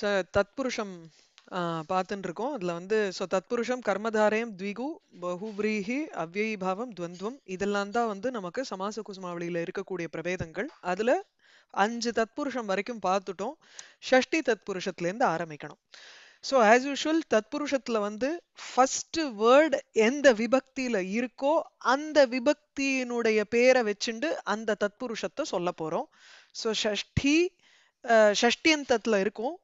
ச தத்புருஷம் பார்த்துட்டு இருக்கோம் அதில் வந்து ஸோ தத்புருஷம் கர்மதாரயம் த்விகு பகுபிரீஹி அவ்வயீபாவம் துவந்துவம் இதெல்லாம் தான் வந்து நமக்கு சமாச குசுமாவளியில் இருக்கக்கூடிய பிரபேதங்கள் அதில் அஞ்சு தத்புருஷம் வரைக்கும் பார்த்துட்டோம் ஷஷ்டி தத்புருஷத்துலேருந்து ஆரம்பிக்கணும் ஸோ ஆஸ் யூஷுவல் தத்புருஷத்தில் வந்து ஃபஸ்ட்டு வேர்டு எந்த விபக்தியில் இருக்கோ அந்த விபக்தியினுடைய பேரை வச்சுண்டு அந்த தத்புருஷத்தை சொல்ல போகிறோம் ஸோ ஷஷ்டி ஷஷ்டியந்தத்தில் இருக்கும்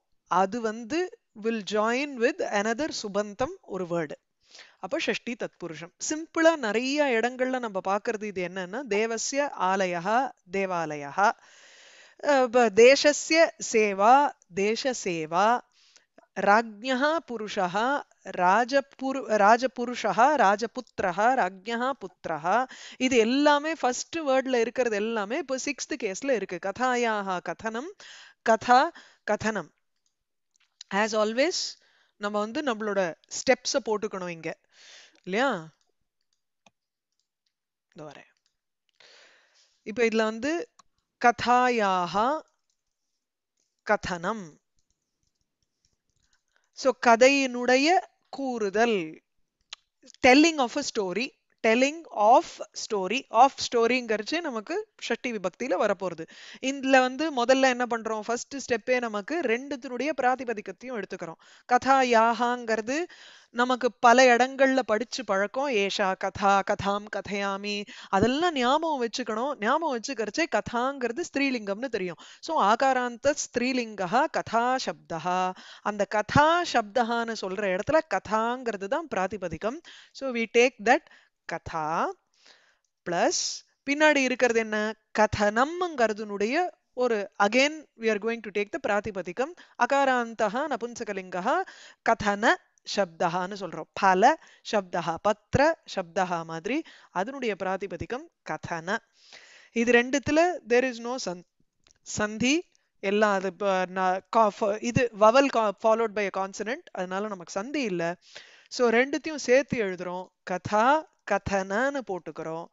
அது வந்து வில் ஜாயின் வித் அனதர் சுபந்தம் ஒரு வேர்டு அப்போ ஷஷ்டி தத்புருஷம் சிம்பிளாக நிறைய இடங்கள்ல நம்ம பார்க்கறது இது என்னன்னா தேவசிய ஆலயா தேவாலயா தேசஸ்ய சேவா தேச சேவா ராஜ்யா புருஷா ராஜபுரு ராஜபுருஷா ராஜபுத்திரா ராஜ்யா புத்திரா இது எல்லாமே ஃபர்ஸ்ட் வேர்ட்ல இருக்கிறது எல்லாமே இப்போ சிக்ஸ்த் கேஸ்ல இருக்கு கதாயாக கதனம் கதா கதனம் ஆஸ் ஆல்வேஸ் நம்ம வந்து நம்மளோட ஸ்டெப்ஸை போட்டுக்கணும் இங்க இல்லையா இப்ப இதுல வந்து கதாயாக கதனம் ஸோ கதையினுடைய கூறுதல் telling of a story telling of story of ஸ்டோரிங்கிறது நமக்கு ஷட்டி விபக்தியில் வரப்போகுது இதில் வந்து முதல்ல என்ன பண்ணுறோம் ஃபர்ஸ்ட் ஸ்டெப்பே நமக்கு ரெண்டுத்தினுடைய பிராதிபதிக்கத்தையும் எடுத்துக்கிறோம் கதா யாகாங்கிறது நமக்கு பல இடங்கள்ல படிச்சு பழக்கம் ஏஷா கதா கதாம் கதையாமி அதெல்லாம் ஞாபகம் வச்சுக்கணும் ஞாபகம் வச்சுக்கிறச்சே கதாங்கிறது ஸ்திரீலிங்கம்னு தெரியும் ஸோ ஆகாராந்த ஸ்திரீலிங்கா கதா சப்தா அந்த கதா சப்தான்னு சொல்ற இடத்துல கதாங்கிறது தான் பிராதிபதிக்கம் ஸோ வி டேக் தட் கதா பிளஸ் பின்னாடி இருக்கிறது என்ன கதனம்ங்கிறதுனுடைய ஒரு again we are going to take the பிராதிபதிக்கம் அகாராந்தா நபுன்சகலிங்க கதன சப்தஹான்னு சொல்றோம் பல சப்தஹா பத்ர சப்தஹா மாதிரி அதனுடைய பிராதிபதிக்கம் கதன இது ரெண்டுத்துல தேர் இஸ் நோ சந் சந்தி எல்லாம் அது இது vowel followed by a consonant அதனால நமக்கு சந்தி இல்லை ஸோ ரெண்டுத்தையும் சேர்த்து எழுதுறோம் கதா கதனன்னு போட்டுக்கிறோம்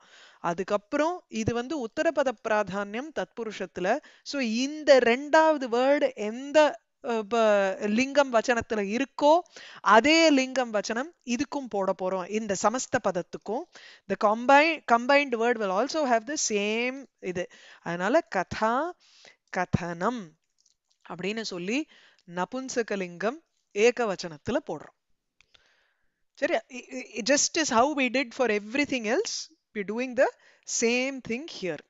அதுக்கப்புறம் இது வந்து உத்தரபத பிராதானியம் தத்புருஷத்துல ஸோ இந்த ரெண்டாவது வேர்டு எந்த லிங்கம் வச்சனத்துல இருக்கோ அதே லிங்கம் வச்சனம் இதுக்கும் போட போறோம் இந்த சமஸ்த பதத்துக்கும் the combine combined word will also have the same இது அதனால கதா கதனம் அப்படின்னு சொல்லி நபுன்சகலிங்கம் ஏக வச்சனத்துல போடுறோம் சரி just is how we did for everything else we doing the same thing here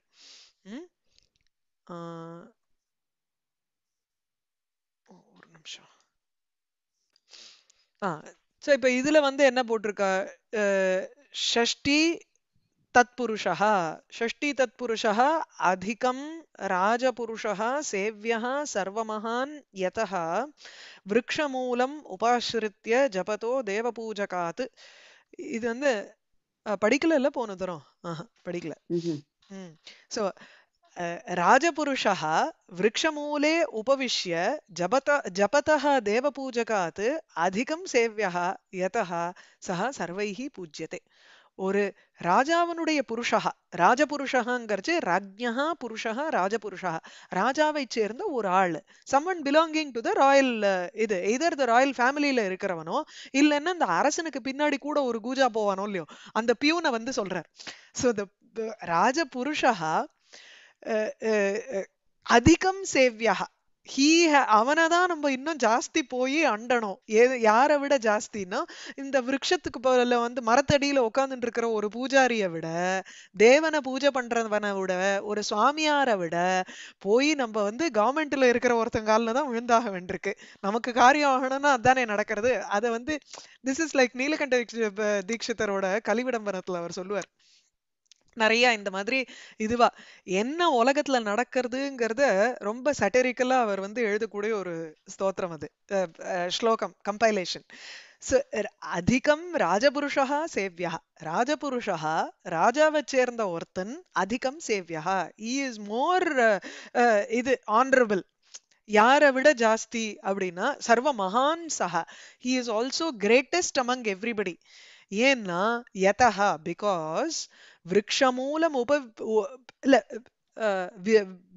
ஒரு நிமிஷம் ஆ ஸோ இப்போ இதில் வந்து என்ன போட்டிருக்கா ஷஷ்டி तत्पुरुषः षष्टी तत्पुरुषः अधिकं राजपुरुषः सेव्यः सर्वमहान् यतः விரக்ஷமூலம் உபாசிரித்திய ஜபதோ தேவபூஜகாத் இது வந்து படிக்கல இல்ல போன தரம் ஆஹா படிக்கல சோ ராஜபுருஷா விரக்ஷமூலே உபவிஷ்ய ஜபத ஜபதः தேவபூஜகாத் அதிகம் சேவ்யः யதः சः சர்வைः பூஜ்யते ஒரு ராஜாவனுடைய புருஷகா ராஜபுருஷகாங்கிறது ராஜ்யா புருஷகா ராஜபுருஷகா ராஜாவை சேர்ந்த ஒரு ஆள் someone belonging to the royal இது எதர் த ராயல் ஃபேமிலியில இருக்கிறவனோ இல்லைன்னா அந்த அரசனுக்கு பின்னாடி கூட ஒரு கூஜா போவானோ இல்லையோ அந்த பியூனை வந்து சொல்றார் ஸோ த ராஜபுருஷகா அதிகம் சேவியா ஹீ அவனை தான் நம்ம இன்னும் ஜாஸ்தி போய் அண்டணும் ஏ யாரை விட ஜாஸ்தின்னா இந்த விருட்சத்துக்கு போல வந்து மரத்தடியில உட்காந்துட்டு இருக்கிற ஒரு பூஜாரிய விட தேவனை பூஜை பண்றவன விட ஒரு சுவாமியாரை விட போய் நம்ம வந்து கவர்மெண்ட்ல இருக்கிற ஒருத்தங்காலில் தான் விழுந்தாக வேண்டியிருக்கு நமக்கு காரியம் ஆகணும்னா அதானே நடக்கிறது அதை வந்து திஸ் இஸ் லைக் நீலகண்ட தீட்சிதரோட கலிவிடம்பரத்துல அவர் சொல்லுவார் நிறைய இந்த மாதிரி இதுவா என்ன உலகத்துல நடக்கிறதுங்கிறத ரொம்ப சட்டரிக்கலா அவர் வந்து எழுதக்கூடிய ஒரு ஸ்தோத்திரம் அது ஸ்லோகம் கம்பைலேஷன் அதிகம் ராஜபுருஷா சேவியா ராஜபுருஷா ராஜாவை சேர்ந்த ஒருத்தன் அதிகம் சேவியா இ இஸ் மோர் இது ஆனரபிள் யாரை விட ஜாஸ்தி அப்படின்னா சர்வ மகான் சஹா he is also greatest among everybody ஏன்னா எதா பிகாஸ் വൃക്ഷമൂലം ഉപ ഇല്ല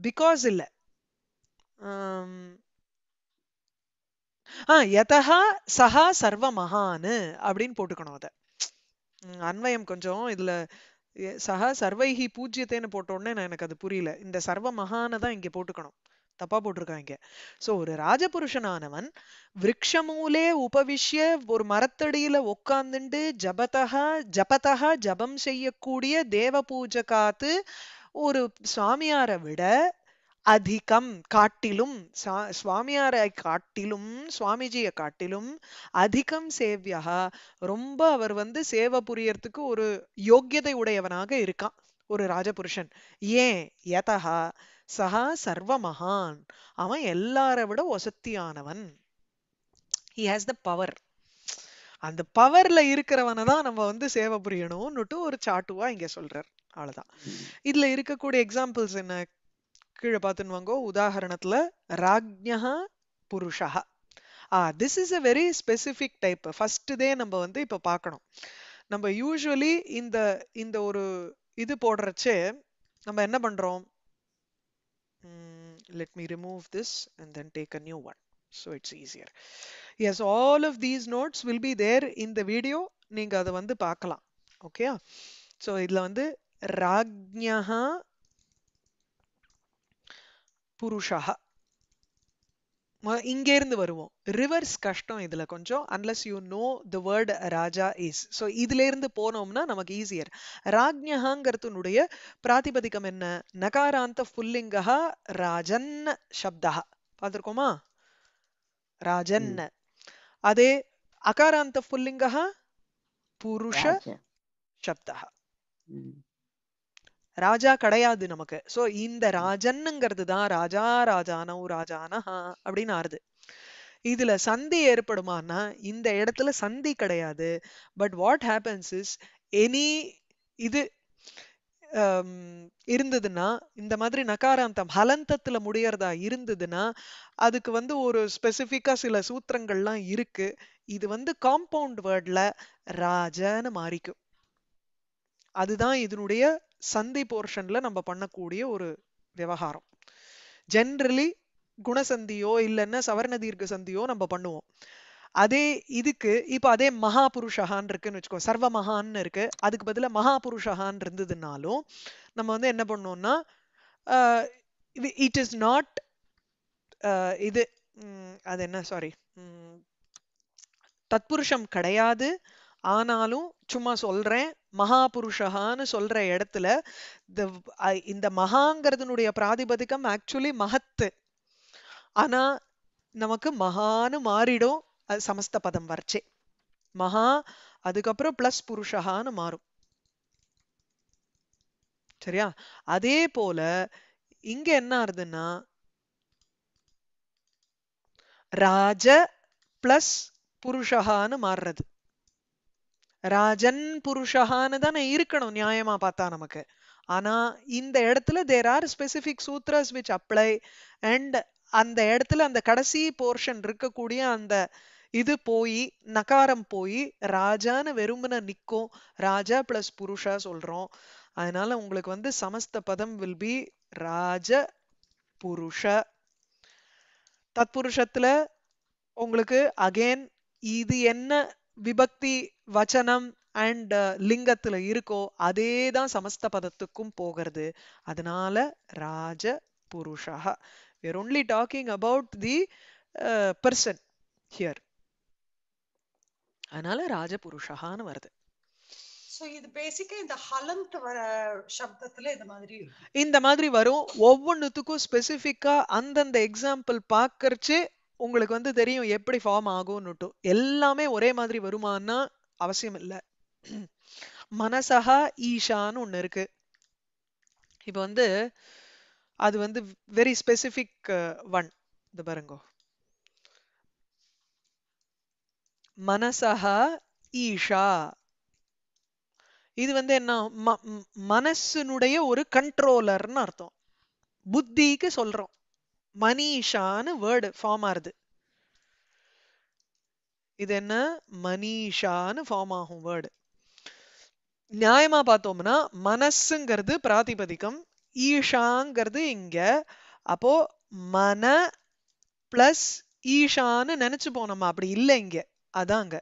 ബിക്കോസ് ഇല്ല ஆ யதா சஹா சர்வ மகானு அப்படின்னு போட்டுக்கணும் அதை அன்வயம் கொஞ்சம் இதுல சஹா சர்வைஹி பூஜ்யத்தைன்னு போட்டோடனே எனக்கு அது புரியல இந்த சர்வ மகான தான் இங்க போட்டுக்கணும் தப்பா போட்டிருக்காங்க சோ ஒரு ராஜபுருஷனானவன் விரக்ஷமூலே உபவிஷ்ய ஒரு மரத்தடியில உட்கார்ந்துண்டு ஜபதகா ஜபத்தகா ஜபம் செய்யக்கூடிய தேவ பூஜை காத்து ஒரு சுவாமியாரை விட அதிகம் காட்டிலும் சுவாமியாரை காட்டிலும் சுவாமிஜியை காட்டிலும் அதிகம் சேவியாக ரொம்ப அவர் வந்து சேவை புரியறதுக்கு ஒரு யோக்கியதை உடையவனாக இருக்கான் ஒரு ராஜபுருஷன் ஏன் எதஹா சஹா மகான் அவன் எல்லாரை விட ஒசத்தியானவன் ஹி ஹாஸ் த பவர் அந்த பவர்ல இருக்கிறவனை தான் நம்ம வந்து சேவை புரியணும்னுட்டு ஒரு சாட்டுவா இங்க சொல்றார் அவ்வளவுதான் இதுல இருக்கக்கூடிய எக்ஸாம்பிள்ஸ் என்ன கீழே பார்த்துன்னு வாங்கோ உதாரணத்துல ராஜ்யா புருஷா uh this is a very specific type ஃபர்ஸ்ட்டுதே நம்ம வந்து இப்போ பார்க்கணும் நம்ம யூஸ்வலி இந்த இந்த ஒரு இது போடுறச்சே நம்ம என்ன பண்றோம் Mm, let me remove this and then take a new one. So it's easier. Yes, all of these notes will be there in the video. நீங்கள் அதை வந்து பார்க்கலாம் ஓகே ஸோ இதில் வந்து ராஜ்யா புருஷா இங்கேருந்து வருவோம் ரிவர்ஸ் கஷ்டம் இதில் கொஞ்சம் unless you know the word ராஜா இஸ் ஸோ இதுலேருந்து போனோம்னா நமக்கு ஈஸியர் ராஜ்யஹாங்கிறதுனுடைய பிராதிபதிகம் என்ன நகாராந்த புல்லிங்கா ராஜன் சப்தா பார்த்துருக்கோமா ராஜன் அதே அகாராந்த புல்லிங்கா புருஷ சப்தா ராஜா கிடையாது நமக்கு சோ இந்த ராஜன்னுங்கிறது தான் ராஜா ராஜான ராஜானஹா அப்படின்னு ஆறுது இதுல சந்தி ஏற்படுமானா இந்த இடத்துல சந்தி கிடையாது but what happens is any இது இருந்ததுன்னா இந்த மாதிரி நகாராந்தம் ஹலந்தத்துல முடியறதா இருந்ததுன்னா அதுக்கு வந்து ஒரு ஸ்பெசிஃபிக்கா சில சூத்திரங்கள்லாம் இருக்கு இது வந்து காம்பவுண்ட் வேர்ட்ல ராஜன்னு மாறிக்கும் அதுதான் இதனுடைய சந்தி போர்ஷன்ல நம்ம பண்ணக்கூடிய ஒரு விவகாரம் ஜென்ரலி குணசந்தியோ இல்லைன்னா சவர்ண தீர்க்க சந்தியோ நம்ம பண்ணுவோம் அதே இதுக்கு இப்போ அதே மகாபுருஷகான் இருக்குன்னு வச்சுக்கோ சர்வ மகான்னு இருக்கு அதுக்கு பதிலாக மகாபுருஷகான் இருந்ததுனாலும் நம்ம வந்து என்ன பண்ணோம்னா இது இட் இஸ் நாட் இது அது என்ன சாரி தத்புருஷம் கிடையாது ஆனாலும் சும்மா சொல்றேன் மகாபுருஷகான்னு சொல்ற இடத்துல இந்த மகாங்கிறதுனுடைய பிராதிபதிக்கம் ஆக்சுவலி மகத்து ஆனா நமக்கு மகான்னு மாறிடும் சமஸ்த பதம் வரைச்சே மகா அதுக்கப்புறம் பிளஸ் புருஷகான்னு மாறும் சரியா அதே போல இங்க என்ன ஆறுதுன்னா ராஜ பிளஸ் புருஷகான்னு மாறுறது ராஜன் புருஷகான்னு தானே இருக்கணும் நியாயமா பார்த்தா நமக்கு ஆனா இந்த இடத்துல தேர் ஆர் ஸ்பெசிபிக் சூத்ரஸ் விச் அப்ளை அண்ட் அந்த இடத்துல அந்த கடைசி போர்ஷன் இருக்கக்கூடிய அந்த இது போய் நகாரம் போய் ராஜான்னு வெறுமன நிக்கும் ராஜா பிளஸ் புருஷா சொல்றோம் அதனால உங்களுக்கு வந்து சமஸ்த பதம் வில் பி ராஜ புருஷ தத்புருஷத்துல உங்களுக்கு அகேன் இது என்ன விபக்தி வச்சனம் அண்ட் லிங்கத்துல இருக்கோ அதே தான் சமஸ்த பதத்துக்கும் போகிறது அதனால ராஜ புருஷா we're only talking about the person here அதனால புருஷகான்னு வருது இந்த மாதிரி வரும் ஒவ்வொன்னுத்துக்கும் ஸ்பெசிபிக்கா அந்தந்த எக்ஸாம்பிள் பாக்கறச்சு உங்களுக்கு வந்து தெரியும் எப்படி ஃபார்ம் ஆகும்னுட்டு எல்லாமே ஒரே மாதிரி வருமானா அவசியம் இல்லை மனசகா ஈஷான்னு ஒன்று இருக்கு இப்போ வந்து அது வந்து வெரி ஸ்பெசிஃபிக் ஒன் இது பாருங்கோ மனசகா ஈஷா இது வந்து என்ன ம மனசுனுடைய ஒரு கண்ட்ரோலர்னு அர்த்தம் புத்திக்கு சொல்றோம் மனிஷான்னு வேர்டு ஃபார்ம் ஆறுது இது என்ன மனிஷான்னு ஃபார்ம் ஆகும் வேர்டு நியாயமா பார்த்தோம்னா மனசுங்கிறது பிராதிபதிக்கம் ஈஷாங்கிறது இங்க அப்போ மன பிளஸ் ஈஷான்னு நினைச்சு போனோமா அப்படி இல்லை இங்க அதாங்க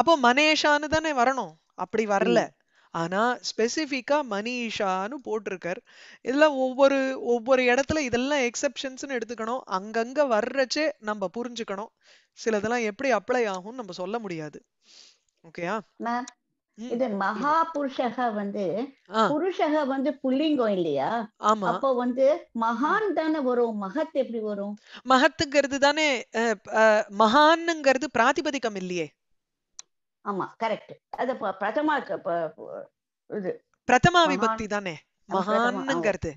அப்போ மனேஷான்னு தானே வரணும் அப்படி வரல ஆனால் ஸ்பெசிஃபிக்காக மனிஷான்னு போட்டிருக்கார் இதில் ஒவ்வொரு ஒவ்வொரு இடத்துல இதெல்லாம் எக்ஸப்ஷன்ஸ்னு எடுத்துக்கணும் அங்கங்கே வர்றச்சே நம்ம புரிஞ்சுக்கணும் சிலதெல்லாம் எப்படி அப்ளை ஆகும்னு நம்ம சொல்ல முடியாது ஓகேயா இது மகா புருஷக வந்து புருஷக வந்து புள்ளிங்கம் இல்லையா அப்ப வந்து மகான் தானே வரும் மகத் எப்படி வரும் மகத்துங்கிறது தானே மகான்ங்கிறது பிராதிபதிக்கம் இல்லையே ஆமா கரெக்ட் அது பிரதமா இது பிரதமா விபக்தி தானே மகான்ங்கிறது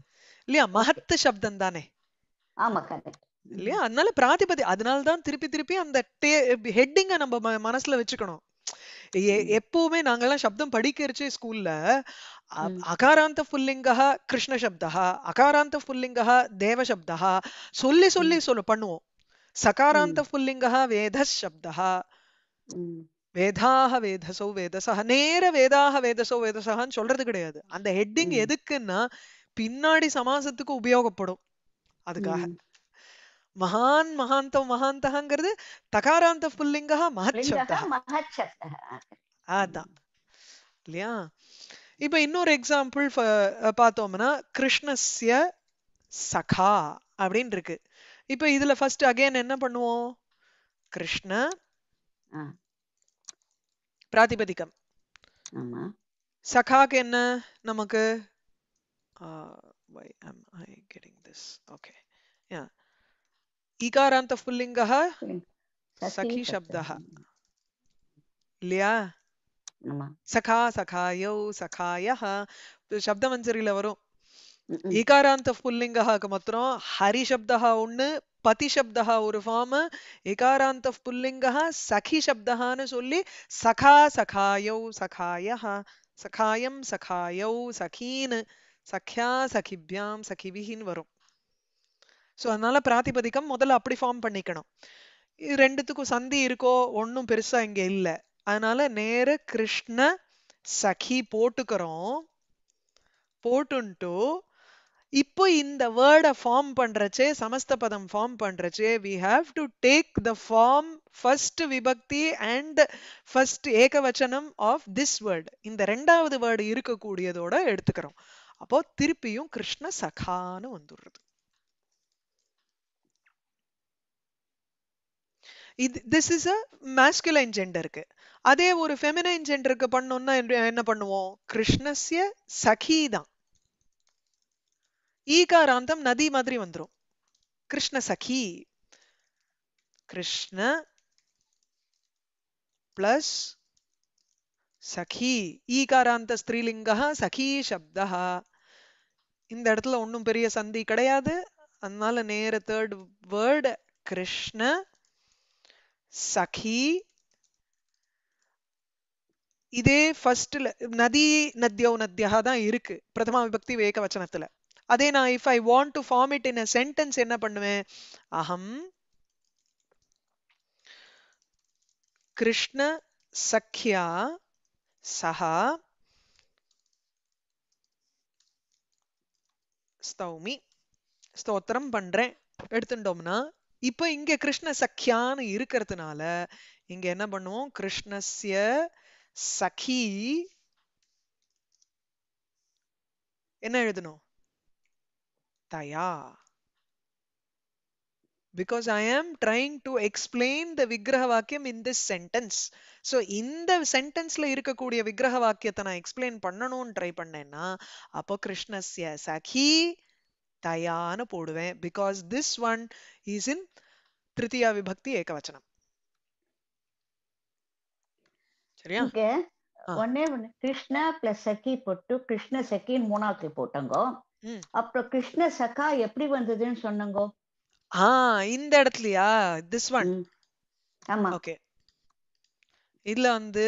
இல்லையா மகத்து சப்தம் தானே ஆமா கரெக்ட் இல்லையா அதனால பிராதிபதி அதனாலதான் திருப்பி திருப்பி அந்த ஹெட்டிங்க நம்ம மனசுல வச்சுக்கணும் எப்பவுமே நாங்கெல்லாம் சப்தம் படிக்கிறச்சு ஸ்கூல்ல அகாராந்த புல்லிங்கா கிருஷ்ண சப்தா அகாராந்த புல்லிங்கா தேவ சப்தா சொல்லி சொல்லி சொல்ல பண்ணுவோம் சகாராந்த புல்லிங்கா வேத சப்தா வேதாக வேதசோ வேதசக நேர வேதாக வேதசோ வேதசகான்னு சொல்றது கிடையாது அந்த ஹெட்டிங் எதுக்குன்னா பின்னாடி சமாசத்துக்கு உபயோகப்படும் அதுக்காக மகான் மகாந்தம் மகாந்தகங்கிறது தகாராந்த புல்லிங்கா மகச்சப்தா அதான் இல்லையா இப்ப இன்னொரு எக்ஸாம்பிள் பார்த்தோம்னா கிருஷ்ணஸ்ய சகா அப்படின்னு இருக்கு இப்ப இதுல ஃபர்ஸ்ட் அகைன் என்ன பண்ணுவோம் கிருஷ்ண பிராதிபதிகம் ஆமா சகாக்கு என்ன நமக்கு why am I getting this? Okay. Yeah. ईकारान्त पुल्लिङ्गः सखी शब्दः இல்லையா சகா சகாயோ சகாயः சப்தமஞ்சரியில வரும் ಏಕಾರಾಂತ மாத்திரம் ஹரி சப்தஹா ஒண்ணு பதி சப்தா ஒரு ஃபார்ம் எகாராந்த புல்லிங்க சகி சப்தான்னு சொல்லி சகா சகாயௌ சகாய சகாயம் சகாயௌ சகீன் சக்யா சகிபியாம் சகிபிகின்னு வரும் ஸோ அதனால பிராத்திபதிக்கம் முதல்ல அப்படி ஃபார்ம் பண்ணிக்கணும் ரெண்டுத்துக்கும் சந்தி இருக்கோ ஒன்றும் பெருசா இங்க இல்லை அதனால நேர கிருஷ்ண சகி போட்டுக்கிறோம் போட்டுன்ட்டு இப்போ இந்த வேர்டை ஃபார்ம் பண்ணுறச்சே சமஸ்த பதம் ஃபார்ம் பண்ணுறச்சே we have to take the form first விபக்தி அண்ட் ஃபர்ஸ்ட் ஏகவச்சனம் ஆஃப் திஸ் வேர்டு இந்த ரெண்டாவது வேர்டு இருக்கக்கூடியதோட எடுத்துக்கிறோம் அப்போ திருப்பியும் கிருஷ்ண சகான்னு வந்துடுறது இது திஸ் இஸ் அ மேஸ்குலைன் ஜெண்டருக்கு அதே ஒரு ஃபெமினைன் ஜெண்டருக்கு பண்ணோம்னா என்ன பண்ணுவோம் கிருஷ்ணஸ்ய சகி தான் ஈகாராந்தம் நதி மாதிரி வந்துடும் கிருஷ்ண சகி கிருஷ்ண பிளஸ் சகி ஈகாராந்த ஸ்திரீலிங்க சகி சப்தா இந்த இடத்துல ஒன்றும் பெரிய சந்தி கிடையாது அதனால நேர தேர்ட் வேர்டு கிருஷ்ண சகி இதே ஃபர்ஸ்ட்ல நதி நத்யோ நத்யா தான் இருக்கு பிரதமா விபக்தி வேக வச்சனத்துல அதே நான் if I want to form it in a sentence என்ன பண்ணுவேன் அகம் கிருஷ்ண சக்யா சஹா ஸ்தௌமி ஸ்தோத்திரம் பண்றேன் எடுத்துட்டோம்னா இப்போ இங்க கிருஷ்ண சக்கியான்னு இருக்கிறதுனால இங்க என்ன பண்ணுவோம் கிருஷ்ணஸ்ய சகி என்ன எழுதணும் Taya. Because I am trying to explain the Vigraha Vakyam in this sentence. So இந்த சென்டென்ஸ்ல இருக்கக்கூடிய விக்கிரக வாக்கியத்தை நான் எக்ஸ்பிளைன் பண்ணணும்னு ட்ரை பண்ணேன்னா அப்போ கிருஷ்ணஸ்ய சகி தயான்னு போடுவேன் because this one is in திருத்தியா விபக்தி ஏகவச்சனம் சரியா ஒன்னே ஒண்ணு கிருஷ்ணா பிளஸ் சகி போட்டு கிருஷ்ண சகின்னு மூணாவது போட்டங்கோ ம். அப்புறம் கிருஷ்ண சகா எப்படி வந்ததுன்னு சொன்னங்கோ ஆ இந்த இடத்துலயா திஸ் ஒன் ஆமா ஓகே இதுல வந்து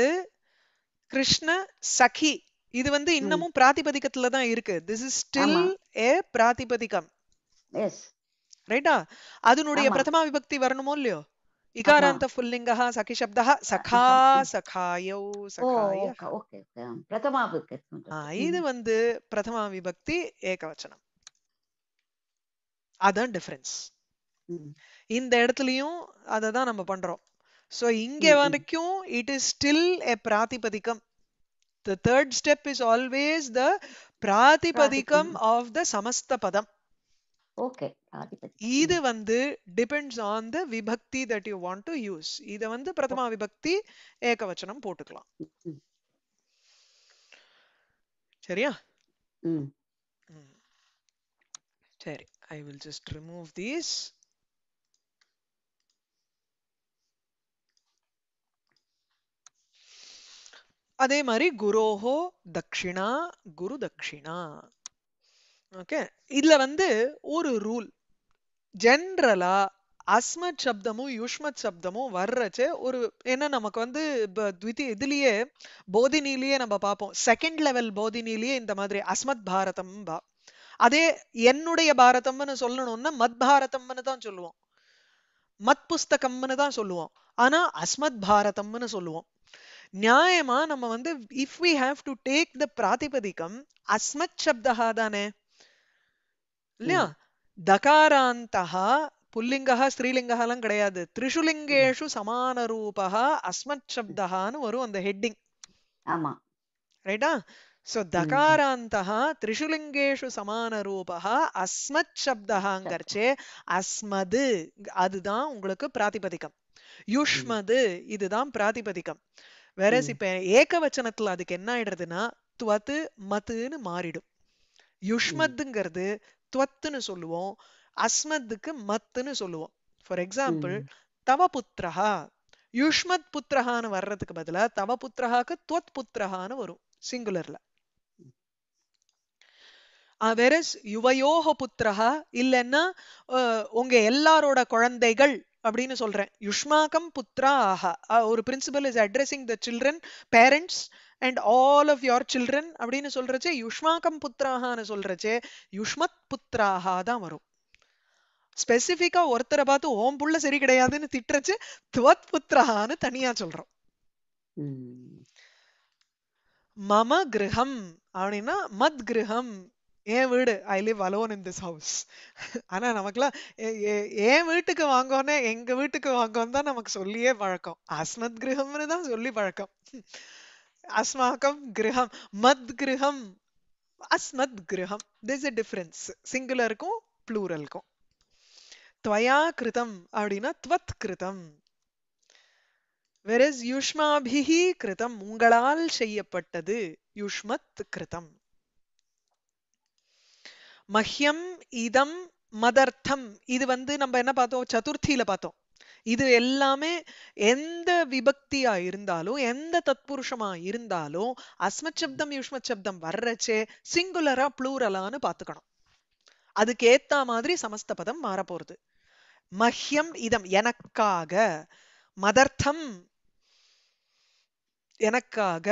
கிருஷ்ண சகி இது வந்து இன்னமும் பிராதிபதிகத்துல தான் இருக்கு திஸ் இஸ் ஸ்டில் ஏ பிராதிபதிகம் எஸ் ரைட்டா அதனுடைய பிரதமா விபக்தி வரணுமோ இல்லையோ இகாராந்த फुल्लिङ्गः சகி சப்தா சகா சகாயோ सखाय பிரதமா இது வந்து பிரதமா விபக்தி ஏகவச்சனம் அதான் டிஃபரன்ஸ் இந்த இடத்துலயும் அதை தான் நம்ம பண்றோம் ஸோ இங்க வரைக்கும் இட் இஸ் ஸ்டில் எ பிராதிபதிக்கம் the third step is always the பிராத்திபதிக்கம் ஆஃப் த சமஸ்த பதம் ஓகே இது வந்து டிபெண்ட்ஸ் ஆன் த விபக்தி that you want to use இத வந்து பிரதமா விபக்தி ஏகவச்சனம் போட்டுக்கலாம் சரியா சரி I will just remove these அதே மாதிரி குரோஹோ தக்ஷிணா குரு தக்ஷிணா ஓகே இதுல வந்து ஒரு ரூல் ஜென்ரலா அஸ்மத் சப்தமும் யுஷ்மத் சப்தமும் வர்றச்சு ஒரு ஏன்னா நமக்கு வந்து த்விதி இதுலயே போதினிலேயே நம்ம பார்ப்போம் செகண்ட் லெவல் போதினிலேயே இந்த மாதிரி அஸ்மத் பாரதம் பா அதே என்னுடைய பாரதம்னு சொல்லணும்னா மத் பாரதம்னு தான் சொல்லுவோம் மத் புஸ்தகம்னு தான் சொல்லுவோம் ஆனா அஸ்மத் பாரதம்னு சொல்லுவோம் நியாயமா நம்ம வந்து if we have to take the பிராதிபதிகம் அஸ்மத் சப்தகா தானே இல்லையா தகாராந்தகா புல்லிங்கா ஸ்ரீலிங்கெல்லாம் எல்லாம் கிடையாது திரிஷு சமான ரூபா அஸ்மத் சப்தான்னு வரும் அந்த ஹெட்டிங் ஆமா ரைட்டா சோ சமான ரூபா அஸ்மத் சப்தாங்கர்ச்சே அஸ்மது அதுதான் உங்களுக்கு பிராதிபதிக்கம் யுஷ்மது இதுதான் பிராதிபதிக்கம் வேற இப்ப ஏகவச்சனத்துல அதுக்கு என்ன ஆயிடுறதுன்னா துவத்து மத்துன்னு மாறிடும் யுஷ்மத்துங்கிறது துவத்துன்னு சொல்லுவோம் அஸ்மத்துக்கு மத்துன்னு சொல்லுவோம் ஃபார் எக்ஸாம்பிள் தவ புத்திரஹா யுஷ்மத் புத்திரஹான்னு வர்றதுக்கு பதிலா தவ புத்திரஹாக்கு துவத் புத்திரஹான்னு வரும் சிங்குலர்ல வெரஸ் யுவயோக புத்திரஹா இல்லைன்னா உங்க எல்லாரோட குழந்தைகள் அப்படின்னு சொல்றேன் யுஷ்மாக்கம் புத்ரா ஆஹா ஒரு principal is addressing the children parents and all of your children அப்படின்னு சொல்றச்சு யுஷ்மாக்கம் புத்திராகான்னு சொல்றச்சு யுஷ்மத் புத்திராக தான் வரும் ஸ்பெசிஃபிக்கா ஒருத்தரை பார்த்து ஓம் புள்ள சரி கிடையாதுன்னு திட்டுறச்சு துவத் புத்திராகான்னு தனியா சொல்றோம் மம கிரகம் அப்படின்னா மத் கிரகம் என் வீடு I live alone in this house ஆனா நமக்குலாம் என் வீட்டுக்கு வாங்கோன்னே எங்க வீட்டுக்கு வாங்கோன்னு தான் நமக்கு சொல்லியே பழக்கம் அஸ்மத் கிரகம்னு தான் சொல்லி பழக்கம் அஸ்மாக்கம் கிரகம் மத் கிரகம் அஸ்மத் கிரகம் திஸ் எ டிஃப்ரென்ஸ் சிங்குலருக்கும் ப்ளூரலுக்கும் துவயா கிருதம் அப்படின்னா துவத் கிருதம் வெரஸ் யூஷ்மாபிஹி கிருதம் உங்களால் செய்யப்பட்டது யுஷ்மத் கிருதம் மஹ்யம் இதம் மதர்த்தம் இது வந்து நம்ம என்ன பார்த்தோம் சதுர்த்தியில பார்த்தோம் இது எல்லாமே எந்த விபக்தியா இருந்தாலும் எந்த தத்புருஷமா இருந்தாலும் அஸ்மச்சப்தம் யுஷ்மச்சப்தம் வர்றச்சே சிங்குலரா ப்ளூரலான்னு பாத்துக்கணும் அதுக்கு ஏத்த மாதிரி சமஸ்த பதம் மாறப்போறது மஹ்யம் இதம் எனக்காக மதர்த்தம் எனக்காக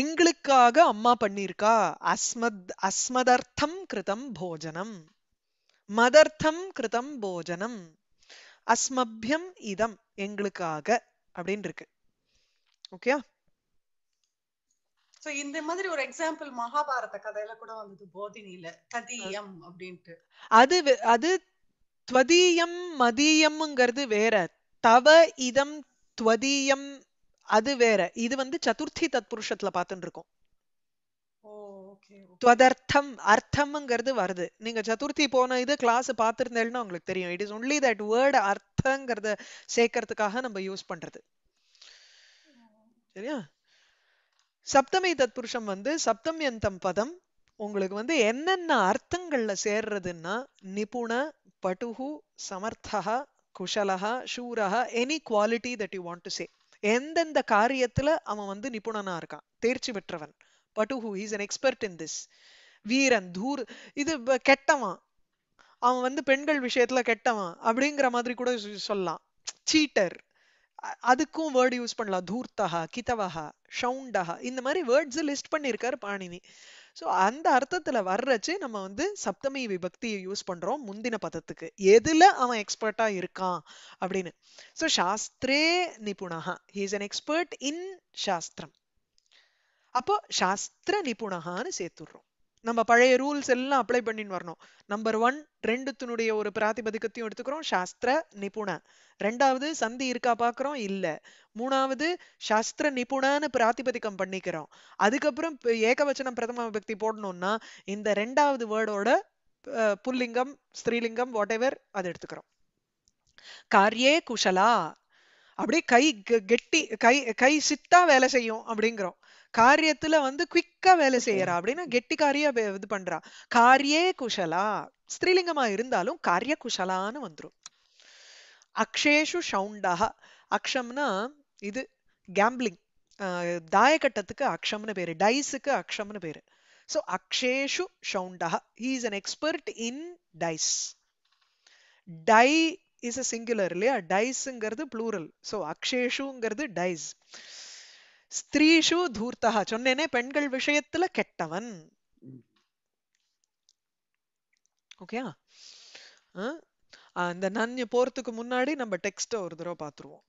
எங்களுக்காக அம்மா பண்ணியிருக்கா அஸ்மத் அஸ்மதர்த்தம் கிருதம் போஜனம் மதர்த்தம் கிருதம் போஜனம் அஸ்மபியம் இதம் எங்களுக்காக அப்படின்னு இருக்கு ஓகே சோ இந்த மாதிரி ஒரு எக்ஸாம்பிள் மகாபாரத கதையில கூட வந்தது போதினியில ததியம் அப்படின்ட்டு அது அது துவதீயம் மதியம்ங்கிறது வேற தவ இதம் துவதீயம் அது வேற இது வந்து சதுர்த்தி தத்புருஷத்துல பாத்துட்டு இருக்கோம் துவதர்த்தம் அர்த்தம்ங்கிறது வருது நீங்க சதுர்த்தி போன இது கிளாஸ் உங்களுக்கு தெரியும் it is only that word அர்த்தங்கிறத சேர்க்கறதுக்காக நம்ம யூஸ் பண்றது சரியா சப்தமி தத்புருஷம் வந்து எந்தம் பதம் உங்களுக்கு வந்து என்னென்ன அர்த்தங்கள்ல சேர்றதுன்னா நிபுண பட்டுஹு சமர்த்தா குஷலகா ஷூரஹா any quality that you want to say எந்தெந்த காரியத்துல அவன் வந்து நிபுணனா இருக்கான் தேர்ச்சி பெற்றவன் பட்டுஹூ is an expert in this வீரன் தூர் இது கெட்டவன் அவன் வந்து பெண்கள் விஷயத்துல கெட்டவன் அப்படிங்கிற மாதிரி கூட சொல்லலாம் சீட்டர் அதுக்கும் வேர்டு யூஸ் பண்ணலாம் தூர்த்தஹா கிதவஹா ஷவுண்டஹா இந்த மாதிரி வேர்ட்ஸ் லிஸ்ட் பண்ணியிருக்காரு பாணினி ஸோ அந்த அர்த்தத்துல வர்றச்சு நம்ம வந்து சப்தமி விபக்தியை யூஸ் பண்றோம் முந்தின பதத்துக்கு எதுல அவன் எக்ஸ்பர்ட்டா இருக்கான் அப்படின்னு ஸோ சாஸ்திரே நிபுணஹா he is an expert in சாஸ்திரம் அப்போ சாஸ்திர நிபுணகான்னு சேர்த்துடுறோம் நம்ம பழைய ரூல்ஸ் எல்லாம் அப்ளை பண்ணின்னு வரணும் நம்பர் ஒன் ரெண்டுத்தினுடைய ஒரு பிராதிபதிக்கத்தையும் எடுத்துக்கிறோம் சாஸ்திர நிபுண ரெண்டாவது சந்தி இருக்கா பாக்குறோம் இல்ல மூணாவது சாஸ்திர நிபுணன்னு பிராதிபதிக்கம் பண்ணிக்கிறோம் அதுக்கப்புறம் ஏகவச்சனம் பிரதம பக்தி போடணும்னா இந்த ரெண்டாவது வேர்டோட புல்லிங்கம் ஸ்திரீலிங்கம் வாட் எவர் அது எடுத்துக்கிறோம் காரியே குஷலா அப்படியே கை கெட்டி கை கை சித்தா வேலை செய்யும் அப்படிங்கிறோம் காரியத்துல வந்து குவிக்கா வேலை செய்யறா அப்படின்னா கெட்டிக்காரியா இது பண்றா காரியே குஷலா ஸ்திரீலிங்கமா இருந்தாலும் காரிய குஷலான்னு வந்துடும் அக்ஷேஷு ஷவுண்டாக அக்ஷம்னா இது கேம்பிளிங் தாயக்கட்டத்துக்கு அக்ஷம்னு பேரு டைஸுக்கு அக்ஷம்னு பேரு ஸோ அக்ஷேஷு ஷவுண்டாக he is an expert in dice die is a singular இல்லையா டைஸுங்கிறது ப்ளூரல் ஸோ அக்ஷேஷுங்கிறது டைஸ் ஸ்திரீஷு தூர்த்தகா சொன்னேனே பெண்கள் விஷயத்துல கெட்டவன் ஓகே அந்த நன்ய போறதுக்கு முன்னாடி நம்ம டெக்ஸ்ட ஒரு தடவை பாத்துருவோம்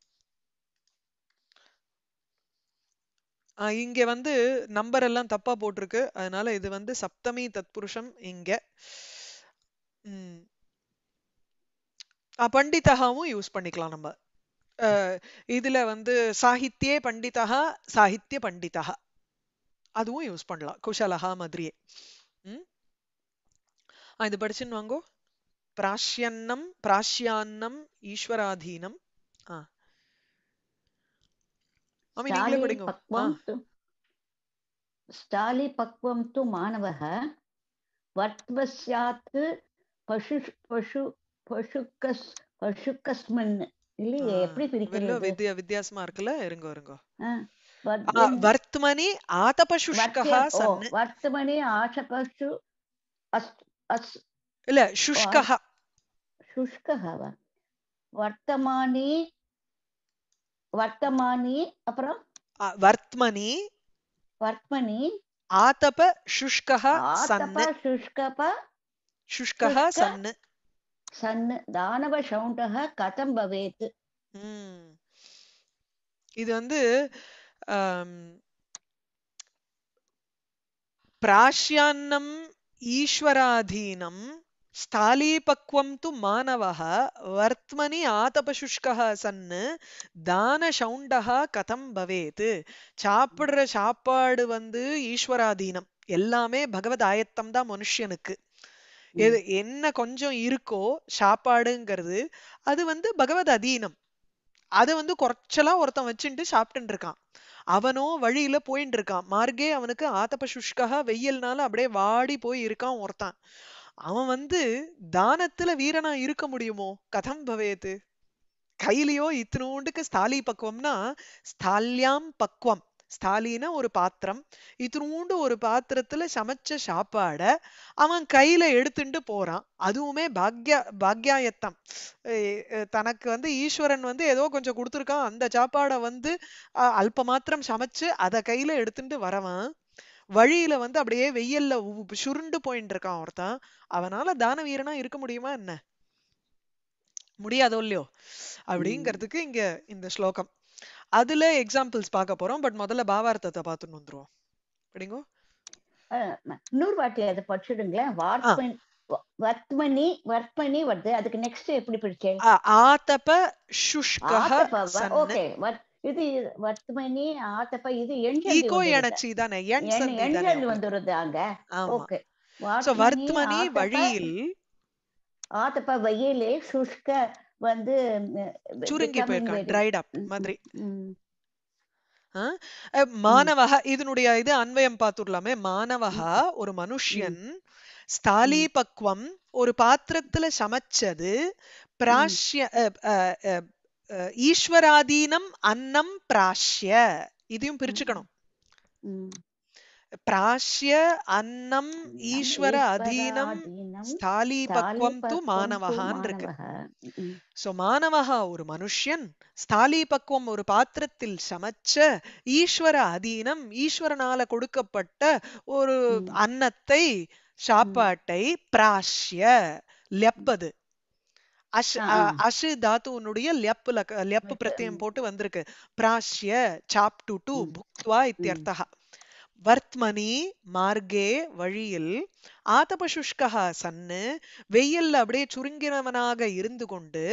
இங்க வந்து நம்பர் எல்லாம் தப்பா போட்டிருக்கு அதனால இது வந்து சப்தமி தத்புருஷம் இங்க பண்டிதகாவும் யூஸ் பண்ணிக்கலாம் நம்ம இதுல வந்து சாகித்யே பண்டிதா சாகித்ய பண்டிதா அதுவும் யூஸ் பண்ணலாம் குஷலஹா மாதிரியே இது படிச்சுன்னு வாங்கோ பிராஷ்யன்னம் பிராஷ்யான்னம் ஈஸ்வராதீனம் ஆ ஸ்டாலி பக்வம் து மாணவः வர்த்வஸ்யாத் பசு பசு பசுக்கஸ் பசுக்கஸ்மின் இல்லையே எப்படி பிரிக்கிறது வித்யா வித்தியாசமா இருக்குல்ல இருங்க இருங்க வர்த்தமணி ஆதபசுஷ்கஹ சன்ன வர்த்தமணி ஆதபசு அஸ் இல்ல சுஷ்கஹ சுஷ்கஹவா வர்த்தமானி வர்த்தமானி அப்புறம் வர்த்மணி வர்த்மணி ஆதப சுஷ்கஹ சன்ன ஆதப சுஷ்கப சுஷ்கஹ சன்ன சன் தானவ சவுண்டக கதம் பவேத் இது வந்து பிராஷ்யான்னம் ஈஸ்வராதீனம் ஸ்தாலீபக்வம் து மானவः வர்த்மனி ஆதபசுஷ்கः சன்னு சவுண்டா கதம் பவேத் சாப்பிடுற சாப்பாடு வந்து ஈஸ்வராதீனம் எல்லாமே பகவத் ஆயத்தம் தான் மனுஷனுக்கு எது என்ன கொஞ்சம் இருக்கோ சாப்பாடுங்கிறது அது வந்து பகவத் அதீனம் அதை வந்து குறைச்சலாம் ஒருத்தன் வச்சுட்டு சாப்பிட்டு இருக்கான் அவனோ வழியில போயிட்டு இருக்கான் மார்க்கே அவனுக்கு ஆத்தப்ப சுஷ்கா வெயில்னால அப்படியே வாடி போய் இருக்கான் ஒருத்தான் அவன் வந்து தானத்துல வீரனா இருக்க முடியுமோ கதம் பவேத்து கையிலயோ இத்தினோண்டுக்கு ஸ்தாலி பக்குவம்னா ஸ்தால்யாம் பக்குவம் ஸ்டாலின ஒரு பாத்திரம் இத்தினூண்டு ஒரு பாத்திரத்துல சமைச்ச சாப்பாட அவன் கையில எடுத்துட்டு போறான் அதுவுமே பாக்யா பாக்யாயத்தம் தனக்கு வந்து ஈஸ்வரன் வந்து ஏதோ கொஞ்சம் கொடுத்துருக்கான் அந்த சாப்பாடை வந்து அல்ப மாத்திரம் சமைச்சு அதை கையில எடுத்துட்டு வரவன் வழியில வந்து அப்படியே வெயில்ல சுருண்டு போயிட்டு இருக்கான் ஒருத்தன் அவனால தான வீரனா இருக்க முடியுமா என்ன முடியாதோ இல்லையோ அப்படிங்கிறதுக்கு இங்க இந்த ஸ்லோகம் அதுல எக்ஸாம்பிள்ஸ் பார்க்க போறோம் பட் முதல்ல பாவார்த்தத்தை பார்த்துன்னு வந்துருவோம் அப்படிங்கோ நூறு வாட்டி அதை படிச்சுடுங்களேன் வார்த்தை வர்த்மணி வர்த்மணி வருது அதுக்கு நெக்ஸ்ட் எப்படி பிடிச்சே ஆத்தப்ப சுஷ்கஹ ஓகே இது வர்த்மணி ஆத்தப்ப இது எண்கள் ஈகோ எனர்ஜி தானே எண்கள் வந்துருது அங்க ஓகே வர்த்மணி வழியில் ஆத்தப்ப வயலே சுஷ்க வந்து சுருங்கி போயிருக்கான் ட்ரைட் அப் மாதிரி மாணவா இதனுடைய இது அன்வயம் பார்த்துடலாமே மாணவக ஒரு மனுஷன் ஸ்தாலி பக்குவம் ஒரு பாத்திரத்துல சமைச்சது பிராஷ்ய ஈஸ்வராதீனம் அன்னம் பிராஷ்ய இதையும் பிரிச்சுக்கணும் பிராஷ்ய அன்னம் ஈஸ்வர அதீனம் ஸ்தாலி பக்வம் து மானவகான் இருக்கு சோ மானவகா ஒரு மனுஷ்யன் ஸ்தாலி பக்வம் ஒரு பாத்திரத்தில் சமைச்ச ஈஸ்வர அதீனம் ஈஸ்வரனால கொடுக்கப்பட்ட ஒரு அன்னத்தை சாப்பாட்டை பிராஷ்ய லெப்பது அஷ் அஷு தாத்துவனுடைய லெப்புல லெப்பு பிரத்தியம் போட்டு வந்திருக்கு பிராஷ்ய சாப்டு டு புக்துவா இத்தியர்த்தகா வர்த்மனி மார்கே வழியில் ஆதபசுஷ்கா சன்னு வெயில்ல அப்படியே சுருங்கினவனாக இருந்து கொண்டு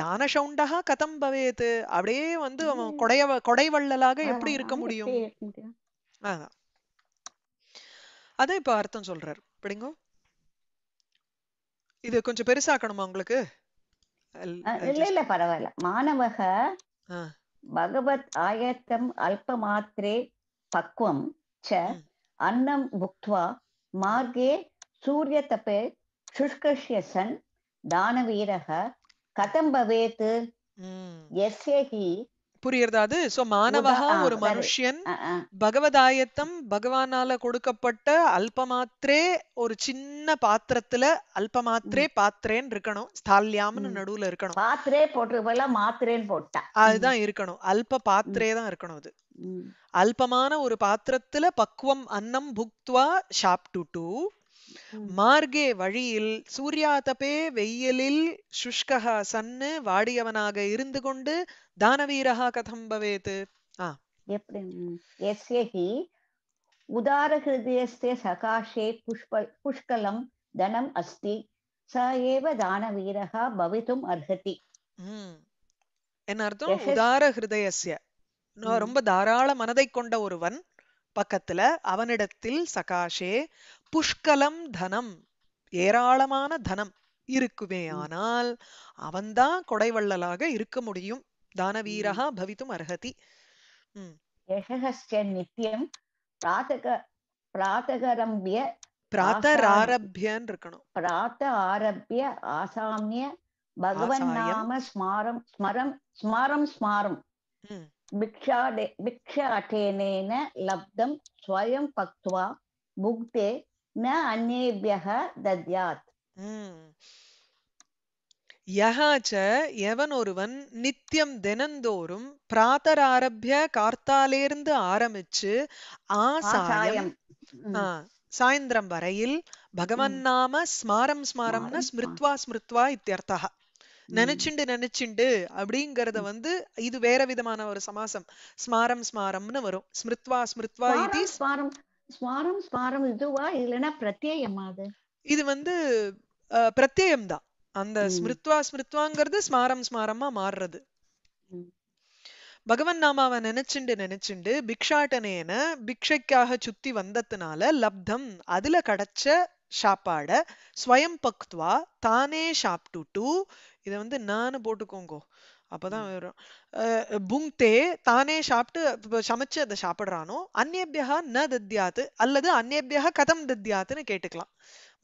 தானசவுண்டகா கதம் பவேது அப்படியே வந்து அவன் கொடையவ கொடைவள்ளலாக எப்படி இருக்க முடியும் அதான் இப்ப அர்த்தம் சொல்றார் இப்படிங்கோ இது கொஞ்சம் பெருசாக்கணுமா உங்களுக்கு இல்ல இல்ல பரவாயில்ல மாணவக பகவத் ஆயத்தம் மாத்திரே பக்குவம் च अन्नं भुक्त्वा मार्गे सूर्यतपे शुष्कस्य सन् தானவீரக கதம் பவேத் எஸ்யகி புரியுறதா அது சோ மானவகா ஒரு மனுஷியன் பகவதாயத்தம் பகவானால கொடுக்கப்பட்ட அல்பமாத்திரே ஒரு சின்ன பாத்திரத்துல அல்பமாத்திரே பாத்திரேன்னு இருக்கணும் ஸ்தால்யாம்னு நடுவுல இருக்கணும் பாத்திரே போட்டு மாத்திரேன்னு போட்டா அதுதான் இருக்கணும் அல்ப பாத்திரே தான் இருக்கணும் அது அல்பமான ஒரு பாத்திரத்துல பக்குவம் அன்னம் புக்துவா சாப்பிட்டுட்டு மார்கே வழியில் சூர்யாதபே வெயிலில் சுஷ்கஹா சன்னு வாடியவனாக இருந்து கொண்டு தானவீரஹா கதம் பவேத் உதாரஹிருதயஸ்தே சகாஷே புஷ்ப புஷ்கலம் தனம் அஸ்தி ச ஏவ தானவீரகா பவித்தும் அர்ஹதி என்ன அர்த்தம் உதாரஹிருதயஸ்ய ரொம்ப தாராள மனதை கொண்ட ஒருவன் பக்கத்துல அவனிடத்தில் சகாஷே புஷ்கலம் தனம் ஏராளமான தனம் இருக்குமே ஆனால் அவன்தான் கொடைவள்ளலாக இருக்க முடியும் தானவீரகா பவித்தும் அர்ஹதி நித்தியம் பிராத்தக பிராத்தகரம்பிய பிராத்தராரம்பியன் இருக்கணும் பிராத்த ஆரம்பிய ஆசாமிய பகவன் நாம ஸ்மாரம் ஸ்மரம் ஸ்மாரம் ஸ்மாரம் भिक्षाडे भिक्षाटनेन लब्धं स्वयं पक्त्वा भुक्ते न अन्येभ्यः दद्यात् யகாச்ச எவன் ஒருவன் நித்தியம் தினந்தோறும் பிராத்தராரபிய கார்த்தாலேருந்து ஆரம்பிச்சு ஆசாயம் சாயந்திரம் வரையில் பகவன் நாம ஸ்மாரம் ஸ்மாரம்னு ஸ்மிருத்வா ஸ்மிருத்வா இத்தியர்த்தா நினைச்சுண்டு நினைச்சுண்டு அப்படிங்கறத வந்து இது வேற விதமான ஒரு சமாசம் ஸ்மாரம் ஸ்மாரம்னு வரும் ஸ்மிருத்வா ஸ்மிருத்வா இது ஸ்மாரம் ஸ்மாரம் ஸ்மாரம் இதுவா இல்லனா பிரத்யேயமா இது வந்து பிரத்யேயம் தான் அந்த ஸ்மிருத்வா ஸ்மிருத்வாங்கிறது ஸ்மாரம் ஸ்மாரமா மாறுறது பகவன் நாமாவை நினைச்சுண்டு நினைச்சுண்டு பிக்ஷாட்டனேன பிக்ஷைக்காக சுத்தி வந்ததுனால லப்தம் அதுல கிடைச்ச சாப்பாட ஸ்வயம் பக்துவா தானே சாப்பிட்டுட்டு இதை வந்து நானு போட்டுக்கோங்கோ அப்பதான் வரும் புங்தே தானே சாப்பிட்டு சமைச்சு அதை சாப்பிடுறானோ அந்நேபியா ந தத்யாத்து அல்லது அந்நேபியா கதம் தத்யாத்துன்னு கேட்டுக்கலாம்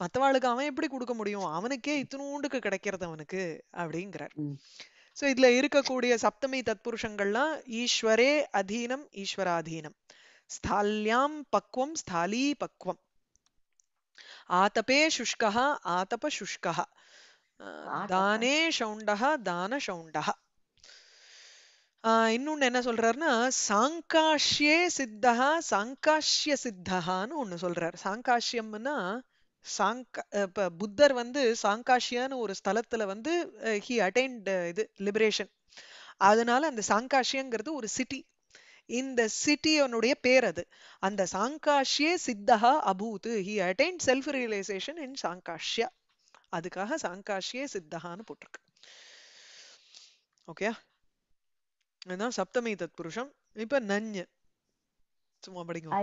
மற்றவாளுக்கு அவன் எப்படி கொடுக்க முடியும் அவனுக்கே இத்தினூண்டுக்கு கிடைக்கிறது அவனுக்கு அப்படிங்கிறார் ஸோ இதுல இருக்கக்கூடிய சப்தமி தத்புருஷங்கள்லாம் ஈஸ்வரே அதீனம் ஈஸ்வராதீனம் ஸ்தால்யாம் பக்குவம் ஸ்தாலி பக்வம் ஆதபே சுஷ்கா ஆதப சுஷ்கா தானே ஷவுண்டகா தான ஷவுண்டகா இன்னொன்னு என்ன சொல்றாருன்னா சாங்காஷ்யே சித்தா சாங்காஷ்ய சித்தகான்னு ஒண்ணு சொல்றாரு சாங்காஷ்யம்னா சாங்க புத்தர் வந்து சாங்காஷியான்னு ஒரு ஸ்தலத்துல வந்து ஹி அட்டைன்ட் இது லிபரேஷன் அதனால அந்த சாங்காஷியங்கிறது ஒரு சிட்டி இந்த சிட்டியனுடைய பேர் அது அந்த சாங்காஷியே சித்தஹா அபூத் he attain self realization in சாங்காஷ்யா அதுக்காக சாங்காஷியே சித்தகான்னு போட்டிருக்கு ஓகேயா அதான் சப்தமி தத் புருஷம் இப்ப நஞ்ச சும்மா படிங்க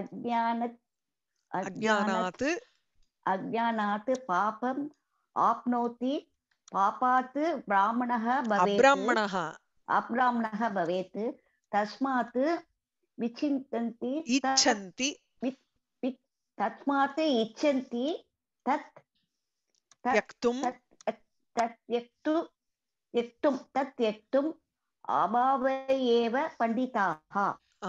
அஜ்ஞானாத்து அஜ்ஞானாத்து பாபம் ஆப்னோத்தி விச்சிந்தந்தி இச்சந்தி இச்சந்தி தத் त्यक्तुं त्यक्तुं तत् त्यक्तुं அபாவை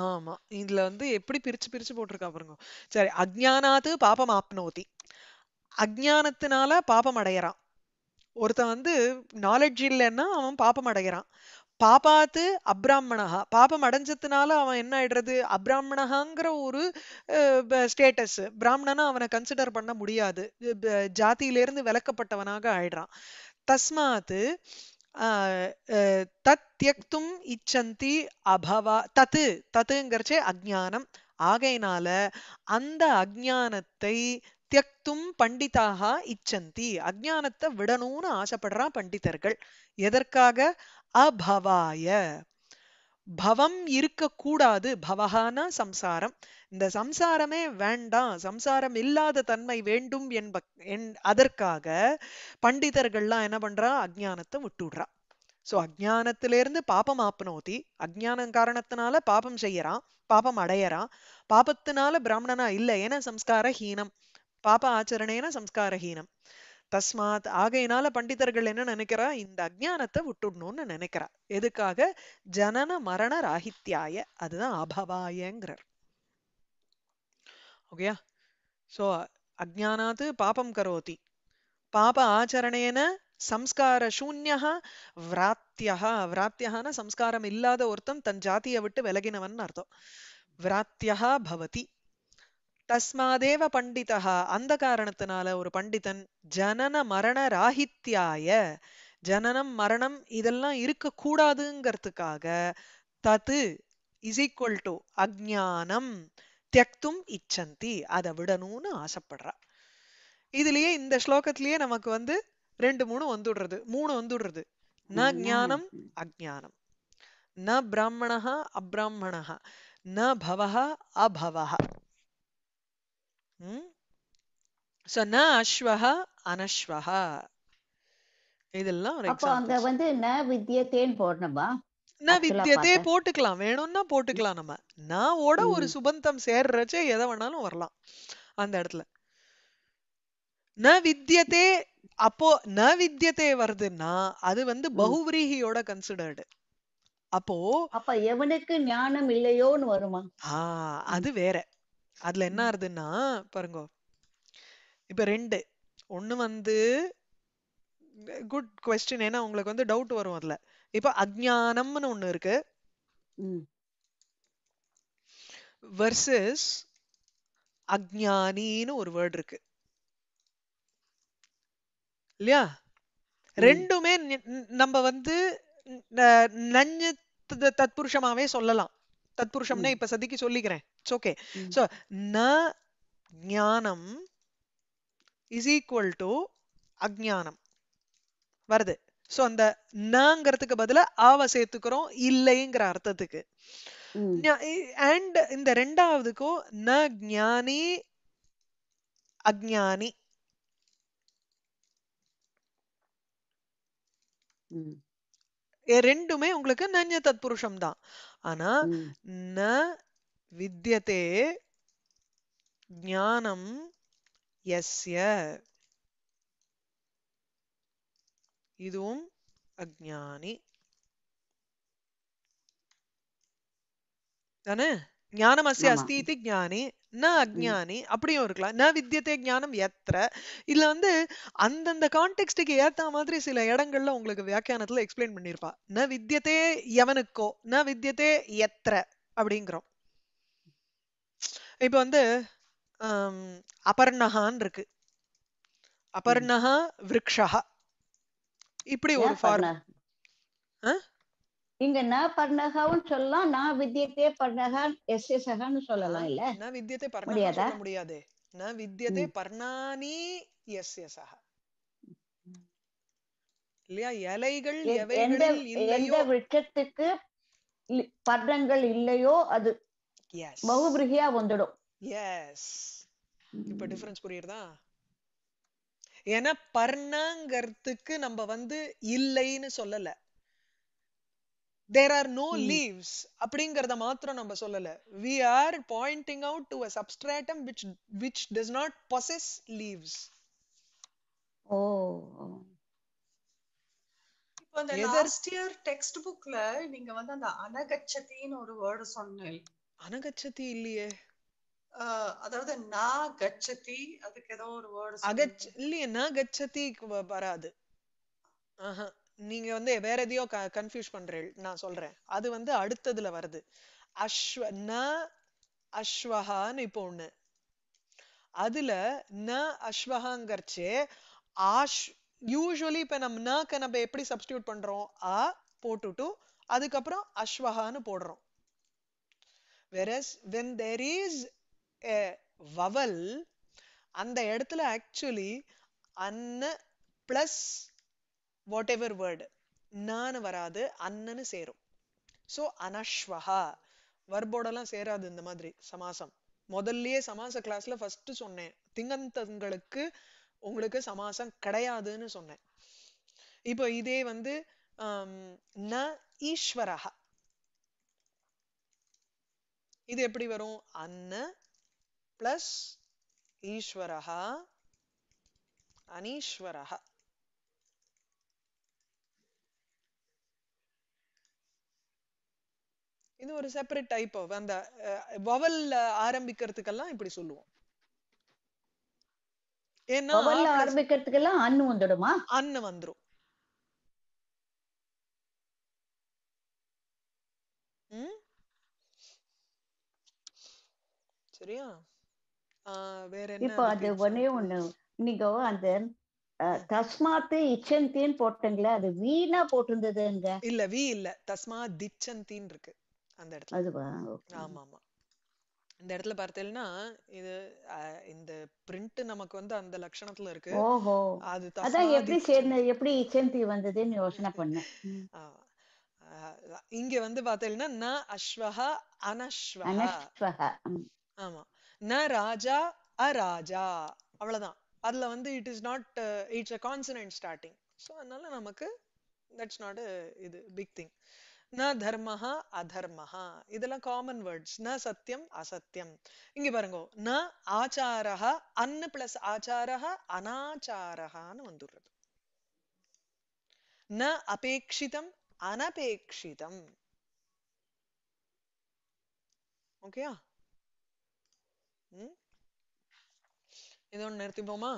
ஆமா இதுல வந்து எப்படி பிரிச்சு பிரிச்சு போட்டிருக்கா பாருங்க சரி அஜ்ஞானாத்து பாபம் ஆப்னோதி அஜ்ஞானத்தினால பாபம் அடையறான் ஒருத்தன் வந்து நாலெட்ஜ் இல்லைன்னா அவன் பாபம் அடைகிறான் பாபாத்து அப்ராமணஹா பாபம் அடைஞ்சதுனால அவன் என்ன ஆயிடுறது அப்ராஹ்மணஹாங்கிற ஒரு ஸ்டேட்டஸ் பிராமணனா அவனை கன்சிடர் பண்ண முடியாது இருந்து விலக்கப்பட்டவனாக ஆயிடுறான் தஸ்மாத்து தத் தியக்தும் இச்சந்தி அபவா தத்து தத்துங்கிறச்சே அஜ்ஞானம் ஆகையினால அந்த அஜ்ஞானத்தை தியக்தும் பண்டிதாக இச்சந்தி அஜ்ஞானத்தை விடணும்னு ஆசைப்படுறான் பண்டிதர்கள் எதற்காக அபவாய பவம் இருக்கக்கூடாது பவகானா சம்சாரம் இந்த சம்சாரமே வேண்டாம் சம்சாரம் இல்லாத தன்மை வேண்டும் என்ப என் அதற்காக பண்டிதர்கள்லாம் என்ன பண்றா அஜ்ஞானத்தை விட்டுடுறா ஸோ இருந்து பாபம் ஆப்னோதி அஜ்ஞானம் காரணத்தினால பாபம் செய்யறான் பாபம் அடையறான் பாபத்தினால பிராமணனா இல்லை ஏன்னா சம்ஸ்கார ஹீனம் பாப ஆச்சரணேன சம்ஸ்காரஹீனம் தஸ்மாத் ஆகையினால பண்டிதர்கள் என்ன நினைக்கிறா இந்த அஜானத்தை விட்டுடணும்னு நினைக்கிறா எதுக்காக ஜனன மரண ராகித்யாய அதுதான் அபவாயங்கிறார் ஓகேயா சோ அஜானாத்து பாபம் கரோதி பாப ஆச்சரணேன சம்ஸ்கார சூன்யா விராத்தியா விராத்தியான சம்ஸ்காரம் இல்லாத ஒருத்தன் தன் ஜாத்தியை விட்டு விலகினவன் அர்த்தம் விராத்தியா பவதி தஸ்மாதேவ பண்டிதா அந்த காரணத்தினால ஒரு பண்டிதன் ஜனன மரண ராகித்யாய ஜனனம் மரணம் இதெல்லாம் கூடாதுங்கிறதுக்காக தத்து இஸ் ஈக்குவல் டு அஜானம் தியக்தும் இச்சந்தி அதை விடணும்னு ஆசைப்படுறா இதுலயே இந்த ஸ்லோகத்திலேயே நமக்கு வந்து ரெண்டு மூணு வந்துடுறது மூணு வந்துடுறது ந ஜானம் அஜானம் ந பிராமணா அப்ராமணா ந பவஹா அபவஹா சோ ந அஸ்வஹ அனஸ்வஹ இதெல்லாம் ஒரு அப்ப அங்க வந்து ந வித்யத்தேன்னு போடணுமா ந போட்டுக்கலாம் வேணும்னா போட்டுக்கலாம் நம்ம நான் ஓட ஒரு சுபந்தம் சேர்றச்சே எதை வேணாலும் வரலாம் அந்த இடத்துல ந வித்யதே அப்போ ந வித்யதே வருதுன்னா அது வந்து ம் பகுவிரீகியோட கன்சிடர்டு அப்போ அப்ப எவனுக்கு ஞானம் இல்லையோன்னு வருமா ஆ அது வேற அதுல என்ன ஆகுதுன்னா பாருங்க இப்ப ரெண்டு ஒண்ணு வந்து குட் கொஸ்டின் ஏன்னா உங்களுக்கு வந்து டவுட் வரும் அதுல இப்ப அஜானம்னு ஒண்ணு இருக்கு வெர்சஸ் அக்ஞானின்னு ஒரு வேர்டு இருக்கு இல்லையா ரெண்டுமே நம்ம வந்து நஞ்சு தத்புருஷமாவே சொல்லலாம் தத்புருஷம்னே இப்ப சதிக்கு சொல்லிக்கிறேன் ஓகே சோ ந ஞானம் இஸ் ஈக்குவல் டு அஜானம் வருது சோ அந்த நங்கிறதுக்கு பதில ஆவ சேர்த்துக்கிறோம் இல்லைங்கிற அர்த்தத்துக்கு அண்ட் இந்த ரெண்டாவதுக்கும் ந ஞானி அஜானி ரெண்டுமே உங்களுக்கு நஞ்ச தத்புருஷம் தான் ஆனா ந வித்தியதே ஞானம் எஸ்ய இதுவும் அஜானி தானே ஞானம் அஸ்ய அஸ்தி இது ஞானி ந அக்ஞானி அப்படியும் இருக்கலாம் ந வித்தியத்தை ஞானம் எத்திர இதுல வந்து அந்தந்த கான்டெக்ட்டுக்கு ஏத்த மாதிரி சில இடங்கள்ல உங்களுக்கு வியாக்கியானத்துல எக்ஸ்பிளைன் பண்ணிருப்பா ந வித்தியத்தே எவனுக்கோ ந வித்தியத்தே எத்திர அப்படிங்கிறோம் இப்ப வந்து அபர்ணகான் இருக்கு அபர்ணகா விரக்ஷா இப்படி ஒரு ஃபார்ம் ஆஹ் இங்க நான் பர்ணகாவும் சொல்லலாம் நான் வித்தியத்தே பர்ணகா எஸ் எஸ் அகான்னு சொல்லலாம் இல்ல ந வித்தியத்தை சொல்ல முடியாது நான் வித்தியத்தை பர்ணானி எஸ் எஸ் அகா இல்லையா இலைகள் எந்த விருட்சத்துக்கு பர்ணங்கள் இல்லையோ அது பகுபிருகியா வந்துடும் எஸ் இப்ப டிஃபரன்ஸ் புரியுறதா ஏன்னா பர்ணங்கிறதுக்கு நம்ம வந்து இல்லைன்னு சொல்லல தேர் ஆர் நோ லீவ்ஸ் அப்படிங்கறத மாத்திரம் நம்ம சொல்லல we are pointing out to a substratum which which does not possess leaves oh இப்போ அந்த லாஸ்ட் இயர் டெக்ஸ்ட் புக்ல நீங்க வந்து அந்த அனகச்சதின்னு ஒரு வேர்டு சொன்னேன் அனகச்சதி இல்லையே அதாவது நா கச்சதி அதுக்கு ஏதோ ஒரு வேர்டு அகச்ச இல்லையே நா கச்சதி வராது ஆஹா நீங்க வந்து வேற எதையோ க கன்ஃபியூஸ் பண்றேன் நான் சொல்றேன் அது வந்து அடுத்ததுல வருது அஸ்வ ந அஸ்வஹான்னு இப்போ ஒண்ணு அதுல ந அஸ்வஹாங்கிறச்சே ஆஷ் யூஸ்வலி இப்ப நம்ம நக்க நம்ம எப்படி சப்ஸ்டியூட் பண்றோம் அ போட்டுட்டு அதுக்கப்புறம் அஸ்வஹான்னு போடுறோம் whereas when there is a vowel அந்த இடத்துல ஆக்சுவலி அன்ன பிளஸ் வாட் எவர் வேர்டு நான்னு வராது அன்னன்னு சேரும் ஸோ அனஸ்வஹா வர்போடெல்லாம் சேராது இந்த மாதிரி சமாசம் முதல்லயே சமாச கிளாஸ்ல ஃபர்ஸ்ட் சொன்னேன் திங்கந்தங்களுக்கு உங்களுக்கு சமாசம் கிடையாதுன்னு சொன்னேன் இப்போ இதே வந்து ந ஈஸ்வரஹா இது எப்படி வரும் அன்ன பிளஸ் ஈஸ்வரஹா அனீஸ்வரஹா இது ஒரு செப்பரேட் டைப் ஆஃப் அந்த வவல் ஆரம்பிக்கிறதுக்கெல்லாம் இப்படி சொல்லுவோம் ஏன்னா ஆரம்பிக்கிறதுக்கெல்லாம் அண்ணு வந்துடுமா அண்ணு வந்துரும் சரியா வேற இப்ப அது ஒன்னே ஒண்ணு நீங்க அந்த தஸ்மாத்து இச்சந்தின்னு போட்டங்களே அது வீணா போட்டிருந்ததுங்க இல்ல வீ இல்ல தஸ்மா திச்சந்தின்னு இருக்கு அந்த இடத்துல ஆமா ஆமா இந்த இடத்துல பார்த்தேன்னா இது இந்த பிரிண்ட் நமக்கு வந்து அந்த லட்சணத்துல இருக்கு ஓஹோ அது அதான் எப்படி சேர்ந்து எப்படி சேர்ந்து வந்ததுன்னு யோசனை பண்ணேன் இங்க வந்து பார்த்தேன்னா ந அஸ்வஹ அனஸ்வஹ ஆமா ந ராஜா அராஜா அவ்வளவுதான் அதுல வந்து it is not it's a consonant starting so அதனால நமக்கு தட்ஸ் நாட் இது பிக் திங் ந தர்மஹா அதர்மஹா இதெல்லாம் காமன் வேர்ட்ஸ் ந சத்தியம் அசத்தியம் இங்க பாருங்க ந ஆச்சாரஹா அன்னு பிளஸ் ஆச்சாரஹா அனாச்சாரஹான்னு வந்துடுறது ந அபேக்ஷிதம் அனபேக்ஷிதம் ஓகேயா இதோட நிறுத்திப்போமா